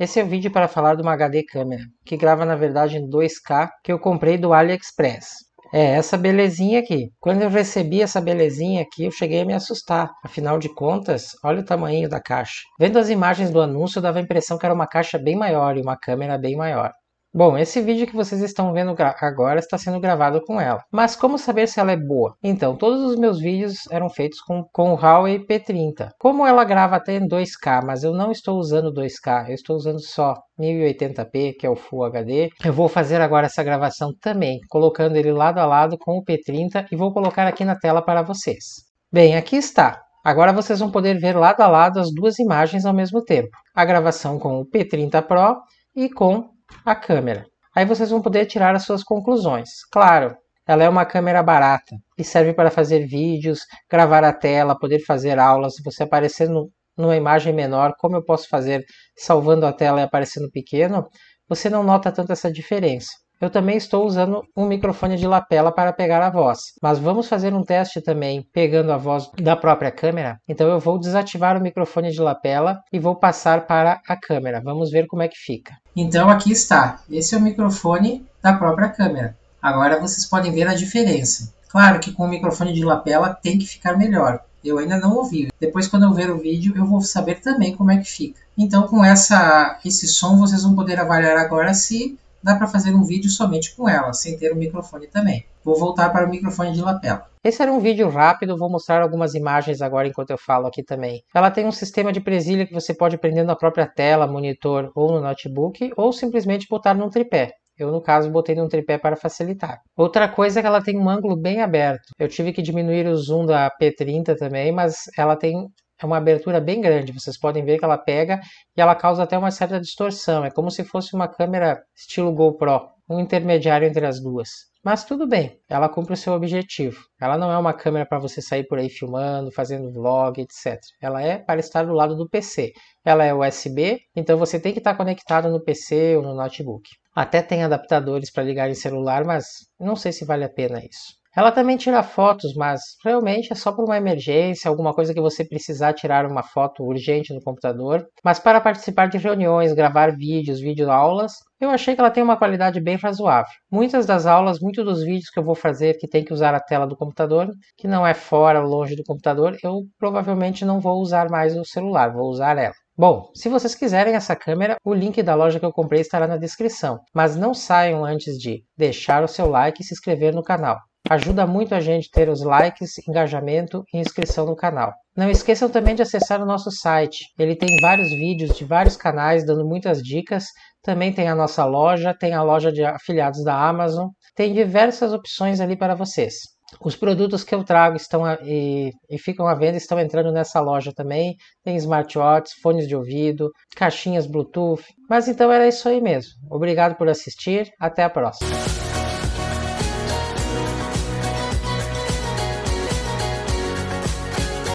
Esse é o vídeo para falar de uma HD câmera, que grava na verdade em 2K, que eu comprei do AliExpress. É essa belezinha aqui. Quando eu recebi essa belezinha aqui, eu cheguei a me assustar. Afinal de contas, olha o tamanho da caixa. Vendo as imagens do anúncio, dava a impressão que era uma caixa bem maior e uma câmera bem maior. Bom, esse vídeo que vocês estão vendo agora está sendo gravado com ela. Mas como saber se ela é boa? Então, todos os meus vídeos eram feitos com, com o Huawei P30. Como ela grava até em 2K, mas eu não estou usando 2K, eu estou usando só 1080p, que é o Full HD. Eu vou fazer agora essa gravação também, colocando ele lado a lado com o P30 e vou colocar aqui na tela para vocês. Bem, aqui está. Agora vocês vão poder ver lado a lado as duas imagens ao mesmo tempo. A gravação com o P30 Pro e com a câmera. Aí vocês vão poder tirar as suas conclusões. Claro, ela é uma câmera barata e serve para fazer vídeos, gravar a tela, poder fazer aulas, você aparecer no, numa imagem menor, como eu posso fazer salvando a tela e aparecendo pequeno, você não nota tanto essa diferença. Eu também estou usando um microfone de lapela para pegar a voz, mas vamos fazer um teste também pegando a voz da própria câmera. Então eu vou desativar o microfone de lapela e vou passar para a câmera. Vamos ver como é que fica. Então aqui está. Esse é o microfone da própria câmera. Agora vocês podem ver a diferença. Claro que com o microfone de lapela tem que ficar melhor. Eu ainda não ouvi. Depois quando eu ver o vídeo eu vou saber também como é que fica. Então com essa esse som vocês vão poder avaliar agora se dá para fazer um vídeo somente com ela, sem ter o um microfone também. Vou voltar para o microfone de lapela. Esse era um vídeo rápido, vou mostrar algumas imagens agora enquanto eu falo aqui também. Ela tem um sistema de presilha que você pode prender na própria tela, monitor ou no notebook, ou simplesmente botar num tripé. Eu, no caso, botei num tripé para facilitar. Outra coisa é que ela tem um ângulo bem aberto. Eu tive que diminuir o zoom da P30 também, mas ela tem é uma abertura bem grande. Vocês podem ver que ela pega e ela causa até uma certa distorção. É como se fosse uma câmera estilo GoPro, um intermediário entre as duas. Mas tudo bem, ela cumpre o seu objetivo. Ela não é uma câmera para você sair por aí filmando, fazendo vlog, etc. Ela é para estar do lado do PC. Ela é USB, então você tem que estar tá conectado no PC ou no notebook. Até tem adaptadores para ligar em celular, mas não sei se vale a pena isso. Ela também tira fotos, mas realmente é só por uma emergência, alguma coisa que você precisar tirar uma foto urgente no computador. Mas para participar de reuniões, gravar vídeos, videoaulas, eu achei que ela tem uma qualidade bem razoável. Muitas das aulas, muitos dos vídeos que eu vou fazer que tem que usar a tela do computador, que não é fora, longe do computador, eu provavelmente não vou usar mais o celular, vou usar ela. Bom, se vocês quiserem essa câmera, o link da loja que eu comprei estará na descrição, mas não saiam antes de deixar o seu like e se inscrever no canal. Ajuda muito a gente ter os likes, engajamento e inscrição no canal. Não esqueçam também de acessar o nosso site. Ele tem vários vídeos de vários canais dando muitas dicas. Também tem a nossa loja, tem a loja de afiliados da Amazon. Tem diversas opções ali para vocês. Os produtos que eu trago estão a, e, e, ficam à venda estão entrando nessa loja também. Tem smartwatches, fones de ouvido, caixinhas Bluetooth. Mas então era isso aí mesmo. Obrigado por assistir. Até a próxima.